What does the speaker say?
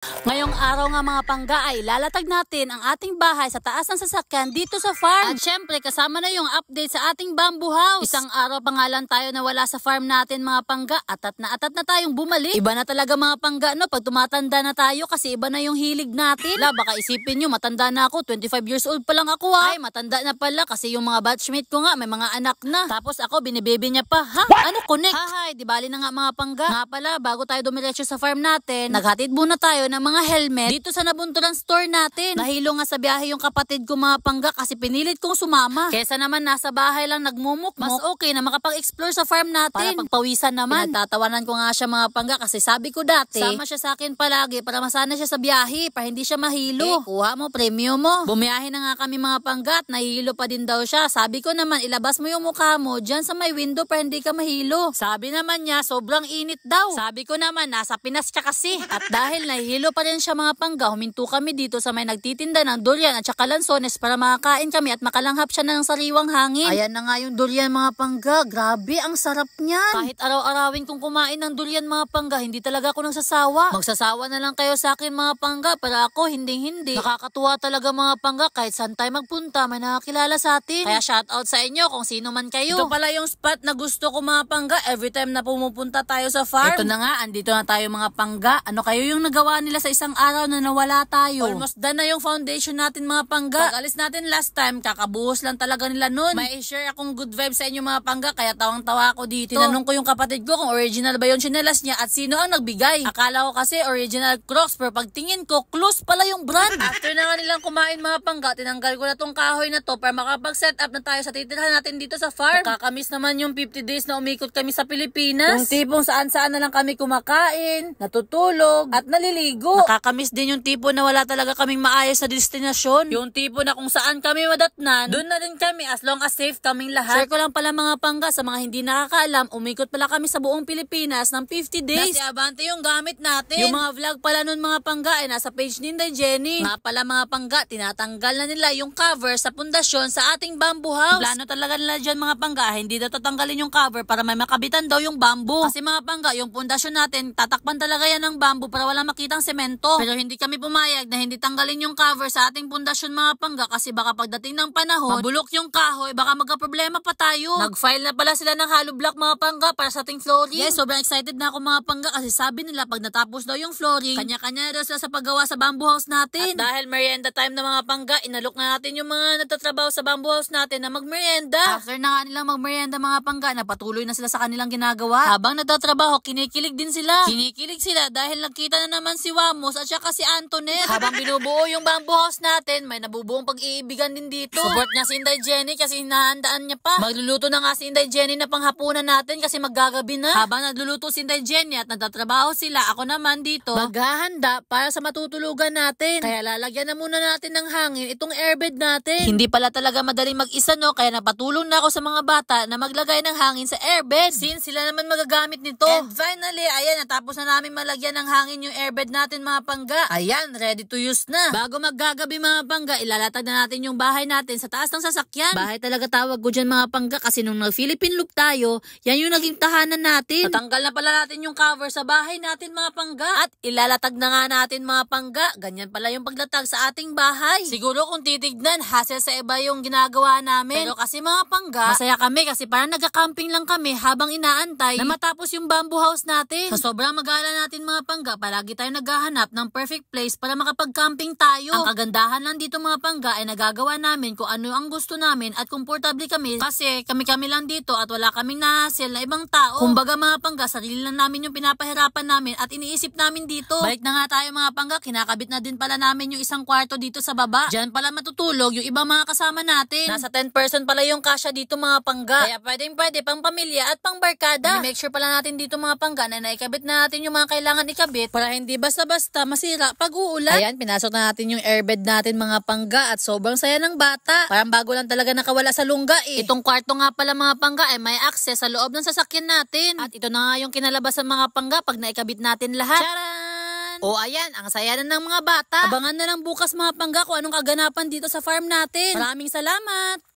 Ngayong araw nga mga pangga ay lalatag natin ang ating bahay sa taas ng sasakyan dito sa farm. At syempre kasama na yung update sa ating bamboo house. Isang araw pa nga lang tayo na wala sa farm natin mga pangga. Atat na atat na tayong bumalik. Iba na talaga mga pangga no pag tumatanda na tayo kasi iba na yung hilig natin. La baka isipin nyo matanda na ako 25 years old pa lang ako ha. Ay matanda na pala kasi yung mga batchmate ko nga may mga anak na. Tapos ako binibebe niya pa ha. Ano connect? Hahay di bali na nga mga pangga. Nga pala bago tayo dumiretso sa farm natin naghatid muna tayo ng mga helmet dito sa nabuntulan store natin. Nahilo nga sa biyahe yung kapatid ko mga pangga kasi pinilit kong sumama. Kesa naman nasa bahay lang nagmumukmok. Mas okay na makapag-explore sa farm natin. Para pagpawisan naman. Pinagtatawanan ko nga siya mga pangga kasi sabi ko dati. Sama siya sa akin palagi para masana siya sa biyahe para hindi siya mahilo. Eh, kuha mo, premium mo. Bumiyahe na nga kami mga pangga at nahilo pa din daw siya. Sabi ko naman, ilabas mo yung mukha mo dyan sa may window para hindi ka mahilo. Sabi naman niya, sobrang init daw. Sabi ko naman, nasa Pinas ka kasi. At dahil nahilo Maghilo pa rin siya mga pangga, huminto kami dito sa may nagtitinda ng durian at saka lansones para makakain kami at makalanghap siya na ng sariwang hangin. Ayan na nga yung durian mga pangga, grabe ang sarap niyan. Kahit araw-arawin kong kumain ng durian mga pangga, hindi talaga ako nagsasawa. Magsasawa na lang kayo sa akin mga pangga, para ako hindi-hindi. Nakakatuwa talaga mga pangga, kahit saan tayo magpunta, may nakakilala sa atin. Kaya shout out sa inyo kung sino man kayo. Ito pala yung spot na gusto ko mga pangga, every time na pumupunta tayo sa farm. Ito na nga, andito na tayo mga pangga. Ano kayo yung nagawa nila? nila sa isang araw na nawala tayo. Almost done na yung foundation natin mga pangga. Pag alis natin last time, kakabuhos lang talaga nila nun. May share akong good vibes sa inyo mga pangga, kaya tawang-tawa ako dito. Tinanong ko yung kapatid ko kung original ba yung chinelas niya at sino ang nagbigay. Akala ko kasi original Crocs, pero pagtingin ko, close pala yung brand. After na nga nilang kumain mga pangga, tinanggal ko na tong kahoy na to para makapag-set up na tayo sa titirahan natin dito sa farm. Nakakamiss naman yung 50 days na umikot kami sa Pilipinas. Yung tipong saan-saan na lang kami kumakain, natutulog, at naliligo maligo. Nakakamiss din yung tipo na wala talaga kaming maayos na destinasyon. Yung tipo na kung saan kami madatnan, doon na din kami as long as safe kaming lahat. Share ko lang pala mga pangga sa mga hindi nakakaalam, umikot pala kami sa buong Pilipinas ng 50 days. Kasi abante yung gamit natin. Yung mga vlog pala nun mga pangga ay eh, nasa page ni Jenny. Nga pala mga pangga, tinatanggal na nila yung cover sa pundasyon sa ating bamboo house. Plano talaga nila dyan mga pangga, eh, hindi na tatanggalin yung cover para may makabitan daw yung bamboo. Kasi mga pangga, yung pundasyon natin, tatakpan talaga yan ng bamboo para wala makitang semento. Pero hindi kami pumayag na hindi tanggalin yung cover sa ating pundasyon mga pangga kasi baka pagdating ng panahon, mabulok yung kahoy, baka magka-problema pa tayo. Nag-file na pala sila ng hollow block mga pangga para sa ating flooring. Yes, sobrang excited na ako mga pangga kasi sabi nila pag natapos daw yung flooring, kanya-kanya na daw sila sa paggawa sa bamboo house natin. At dahil merienda time na mga pangga, inalok na natin yung mga natatrabaho sa bamboo house natin na magmerienda. After na nga nilang magmerienda mga pangga, napatuloy na sila sa kanilang ginagawa. Habang natatrabaho, kinikilig din sila. Kinikilig sila dahil nakita na naman si si Wamos at saka si Antoinette. Habang binubuo yung bamboo house natin, may nabubuong pag-iibigan din dito. Support niya si Inday Jenny kasi hinahandaan niya pa. Magluluto na nga si Inday Jenny na panghapunan natin kasi maggagabi na. Habang nagluluto si Inday Jenny at nagtatrabaho sila, ako naman dito, maghahanda para sa matutulugan natin. Kaya lalagyan na muna natin ng hangin itong airbed natin. Hindi pala talaga madaling mag-isa no, kaya napatulong na ako sa mga bata na maglagay ng hangin sa airbed since sila naman magagamit nito. And finally, ayan, natapos na namin malagyan ng hangin yung airbed natin natin mga pangga. Ayan, ready to use na. Bago maggagabi mga pangga, ilalatag na natin yung bahay natin sa taas ng sasakyan. Bahay talaga tawag ko dyan mga pangga kasi nung nag-Philippine loop tayo, yan yung naging tahanan natin. Tatanggal na pala natin yung cover sa bahay natin mga pangga. At ilalatag na nga natin mga pangga. Ganyan pala yung paglatag sa ating bahay. Siguro kung titignan, hassle sa iba yung ginagawa namin. Pero kasi mga pangga, masaya kami kasi parang nagka-camping lang kami habang inaantay na matapos yung bamboo house natin. Sa sobrang magala natin mga pangga, palagi tayong nag naghahanap ng perfect place para makapag-camping tayo. Ang kagandahan lang dito mga pangga ay nagagawa namin kung ano ang gusto namin at komportable kami kasi kami-kami lang dito at wala kaming nahasil na ibang tao. Kumbaga mga pangga, sarili lang namin yung pinapahirapan namin at iniisip namin dito. Balik na nga tayo mga pangga, kinakabit na din pala namin yung isang kwarto dito sa baba. Diyan pala matutulog yung ibang mga kasama natin. Nasa 10 person pala yung kasya dito mga pangga. Kaya pwedeng pwede pang pamilya at pang barkada. Make sure pala natin dito mga pangga na naikabit na natin yung mga kailangan ikabit para hindi basta basta-basta masira pag uulan. Ayan, pinasok na natin yung airbed natin mga pangga at sobrang saya ng bata. Parang bago lang talaga nakawala sa lungga eh. Itong kwarto nga pala mga pangga ay eh, may access sa loob ng sasakyan natin. At ito na nga yung kinalabas ng mga pangga pag naikabit natin lahat. Tcharan! O ayan, ang saya na ng mga bata. Abangan na lang bukas mga pangga kung anong kaganapan dito sa farm natin. Maraming salamat!